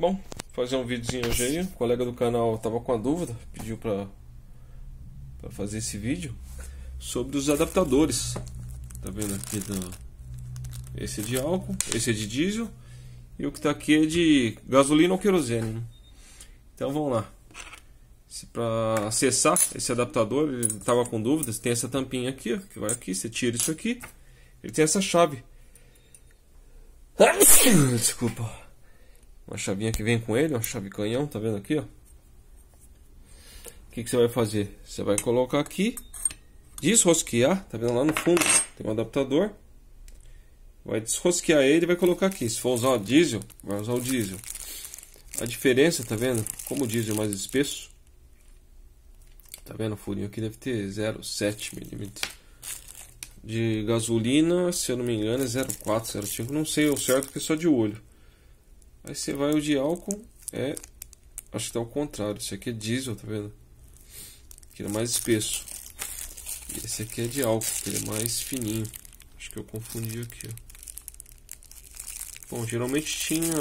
Bom, fazer um videozinho hoje aí. O colega do canal tava com a dúvida, pediu para para fazer esse vídeo sobre os adaptadores. Tá vendo aqui do... esse é de álcool, esse é de diesel e o que tá aqui é de gasolina ou querosene. Né? Então vamos lá. Para acessar esse adaptador, ele estava com dúvidas. Tem essa tampinha aqui, que vai aqui. Você tira isso aqui. Ele tem essa chave. Desculpa uma chavinha que vem com ele, uma chave canhão, tá vendo aqui, ó? O que, que você vai fazer? Você vai colocar aqui, desrosquear, tá vendo lá no fundo, tem um adaptador. Vai desrosquear ele e vai colocar aqui. Se for usar o diesel, vai usar o diesel. A diferença, tá vendo? Como o diesel é mais espesso, tá vendo? O furinho aqui deve ter 0,7 milímetros de gasolina, se eu não me engano, é 0,4, 0,5, não sei o certo, porque é só de olho. Aí você vai o de álcool é. Acho que tá ao contrário. esse aqui é diesel, tá vendo? Que é mais espesso. E esse aqui é de álcool, que ele é mais fininho. Acho que eu confundi aqui. Ó. Bom, geralmente tinha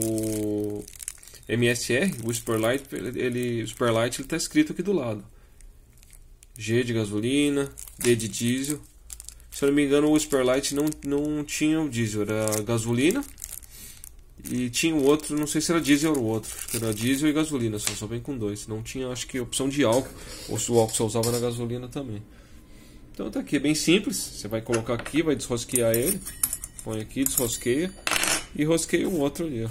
o MSR, o Superlight, ele, ele, o Superlight ele tá escrito aqui do lado. G de gasolina, D de diesel. Se eu não me engano, o Superlight não, não tinha o diesel, era gasolina e tinha o outro, não sei se era diesel ou o outro, acho que era diesel e gasolina, só, só vem com dois. Não tinha, acho que, opção de álcool, ou se o álcool só usava na gasolina também. Então tá aqui, é bem simples, você vai colocar aqui, vai desrosquear ele, põe aqui, desrosqueia, e rosqueia o outro ali, ó.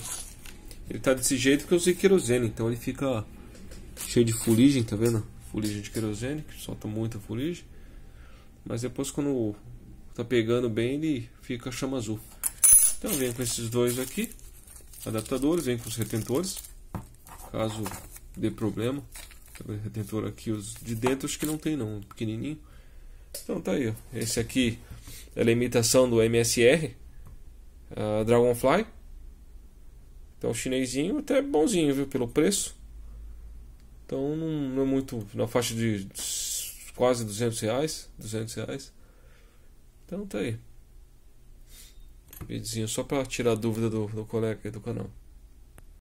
Ele tá desse jeito que eu usei querosene, então ele fica cheio de fuligem, tá vendo? Fuligem de querosene, que solta muita fuligem. Mas depois quando tá pegando bem, ele fica chama azul. Então eu venho com esses dois aqui, adaptadores, vem com os retentores, caso dê problema. Retentor aqui, os de dentro, acho que não tem não, pequenininho. Então tá aí, esse aqui é a imitação do MSR, uh, Dragonfly. Então chinesinho até bonzinho, viu, pelo preço. Então não, é muito, na faixa de quase 200 reais, 200 reais. Então tá aí. Videozinho só para tirar a dúvida do, do colega do canal.